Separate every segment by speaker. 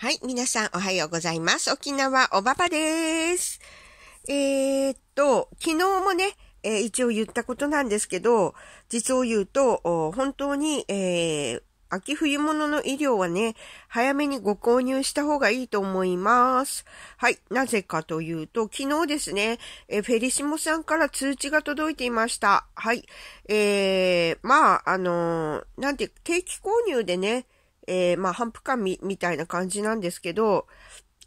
Speaker 1: はい、皆さんおはようございます。沖縄おばばです。えー、っと、昨日もね、えー、一応言ったことなんですけど、実を言うと、本当に、えー、秋冬物の医療はね、早めにご購入した方がいいと思います。はい。なぜかというと、昨日ですね、えフェリシモさんから通知が届いていました。はい。えー、まあ、あのー、なんて、定期購入でね、えー、まあ、反復感み、みたいな感じなんですけど、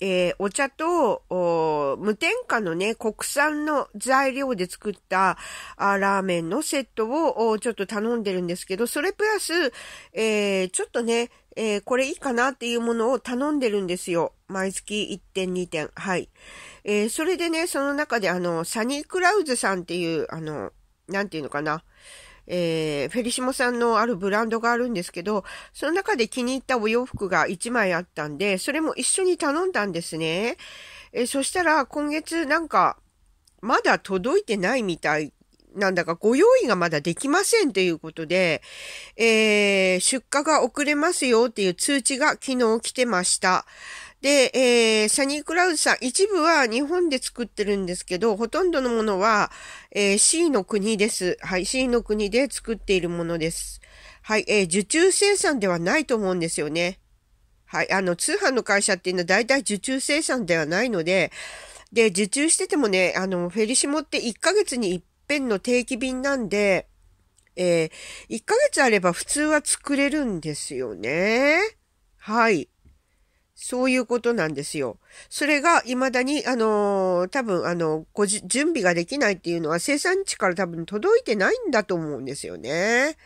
Speaker 1: えー、お茶とお、無添加のね、国産の材料で作ったあラーメンのセットをおちょっと頼んでるんですけど、それプラス、えー、ちょっとね、えー、これいいかなっていうものを頼んでるんですよ。毎月1点、2点。はい。えー、それでね、その中であの、サニークラウズさんっていう、あの、なんていうのかな。えー、フェリシモさんのあるブランドがあるんですけど、その中で気に入ったお洋服が1枚あったんで、それも一緒に頼んだんですね。えー、そしたら今月なんか、まだ届いてないみたいなんだかご用意がまだできませんということで、えー、出荷が遅れますよっていう通知が昨日来てました。で、えー、サニークラウズさん、一部は日本で作ってるんですけど、ほとんどのものは、えー、C の国です。はい、C の国で作っているものです。はい、えー、受注生産ではないと思うんですよね。はい、あの、通販の会社っていうのは大体受注生産ではないので、で、受注しててもね、あの、フェリシモって1ヶ月に一遍の定期便なんで、えー、1ヶ月あれば普通は作れるんですよね。はい。そういうことなんですよ。それが未だに、あのー、多分、あの、ごじ、準備ができないっていうのは生産地から多分届いてないんだと思うんですよね。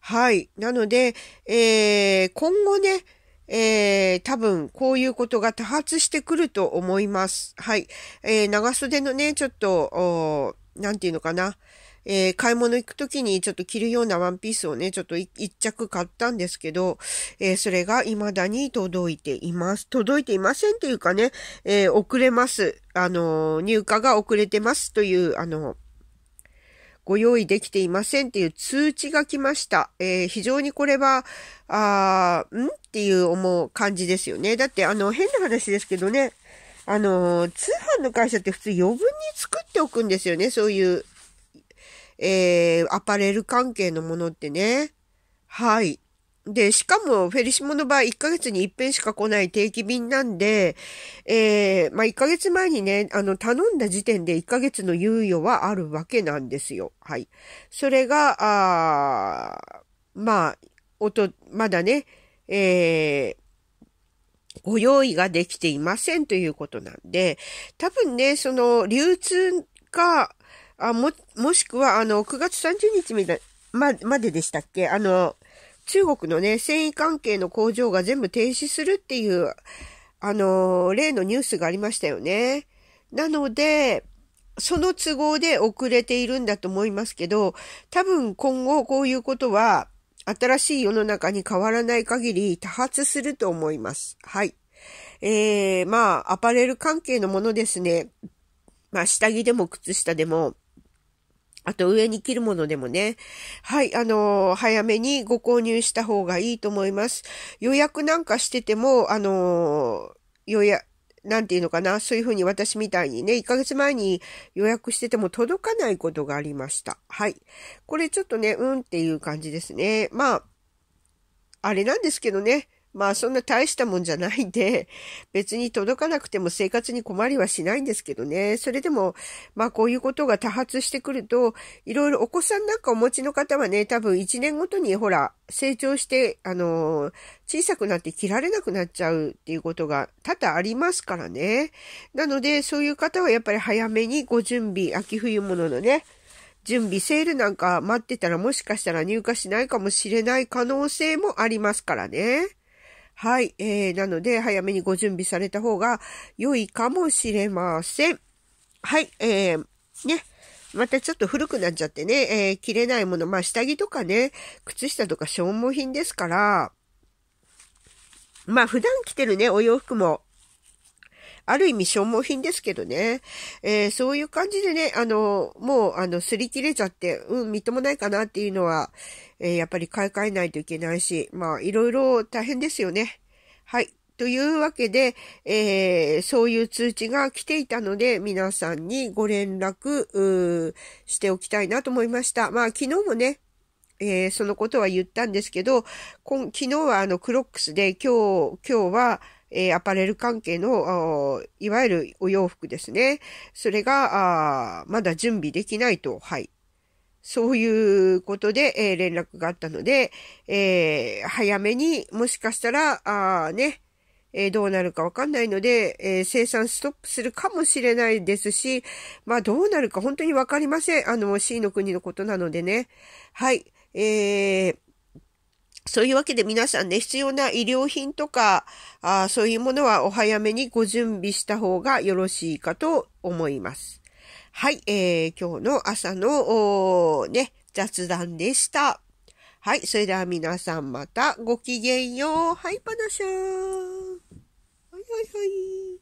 Speaker 1: はい。なので、えー、今後ね、えー、多分こういうことが多発してくると思います。はい。えー、長袖のね、ちょっと、なんていうのかな、えー、買い物行くときにちょっと着るようなワンピースをね、ちょっと一着買ったんですけど、えー、それが未だに届いています。届いていませんっていうかね、えー、遅れます。あの入荷が遅れてますという、あのご用意できていませんっていう通知が来ました。えー、非常にこれは、あんっていう思う感じですよね。だってあの変な話ですけどね、あの、通販の会社って普通余分に作っておくんですよね。そういう、えー、アパレル関係のものってね。はい。で、しかも、フェリシモの場合、1ヶ月に一遍しか来ない定期便なんで、えー、まあ、1ヶ月前にね、あの、頼んだ時点で1ヶ月の猶予はあるわけなんですよ。はい。それが、あまあ、おと、まだね、えー、ご用意ができていませんということなんで、多分ね、その流通か、あも、もしくはあの、9月30日みたい、ま、まででしたっけあの、中国のね、繊維関係の工場が全部停止するっていう、あの、例のニュースがありましたよね。なので、その都合で遅れているんだと思いますけど、多分今後こういうことは、新しい世の中に変わらない限り多発すると思います。はい。えー、まあ、アパレル関係のものですね。まあ、下着でも靴下でも、あと上に着るものでもね。はい、あのー、早めにご購入した方がいいと思います。予約なんかしてても、あのー、予約、なんていうのかな、そういうふうに私みたいにね、1ヶ月前に予約してても届かないことがありました。はい。これちょっとね、うんっていう感じですね。まあ、あれなんですけどね、まあそんな大したもんじゃないんで、別に届かなくても生活に困りはしないんですけどね。それでも、まあこういうことが多発してくると、いろいろお子さんなんかお持ちの方はね、多分一年ごとにほら、成長して、あのー、小さくなって切られなくなっちゃうっていうことが多々ありますからね。なので、そういう方はやっぱり早めにご準備、秋冬物のね、準備、セールなんか待ってたらもしかしたら入荷しないかもしれない可能性もありますからね。はい。えー、なので、早めにご準備された方が良いかもしれません。はい。えー、ね。またちょっと古くなっちゃってね、えー、着れないもの、まあ、下着とかね、靴下とか消耗品ですから、まあ、普段着てるね、お洋服も、ある意味消耗品ですけどね。えー、そういう感じでね、あの、もう、あの、擦り切れちゃって、うん、みっともないかなっていうのは、えー、やっぱり買い替えないといけないし、まあ、いろいろ大変ですよね。はい。というわけで、えー、そういう通知が来ていたので、皆さんにご連絡、しておきたいなと思いました。まあ、昨日もね、えー、そのことは言ったんですけど、昨日はあのクロックスで、今日、今日は、えー、アパレル関係の、いわゆるお洋服ですね。それが、まだ準備できないと、はい。そういうことで、えー、連絡があったので、えー、早めにもしかしたら、あね、えー、どうなるかわかんないので、え生産ストップするかもしれないですし、まあどうなるか本当にわかりません。あの、C の国のことなのでね。はい。えーそういうわけで皆さんね、必要な医療品とか、あそういうものはお早めにご準備した方がよろしいかと思います。はい、えー、今日の朝の、ね、雑談でした。はい、それでは皆さんまたごきげんよう。はい、パナシャー。はいはいはい。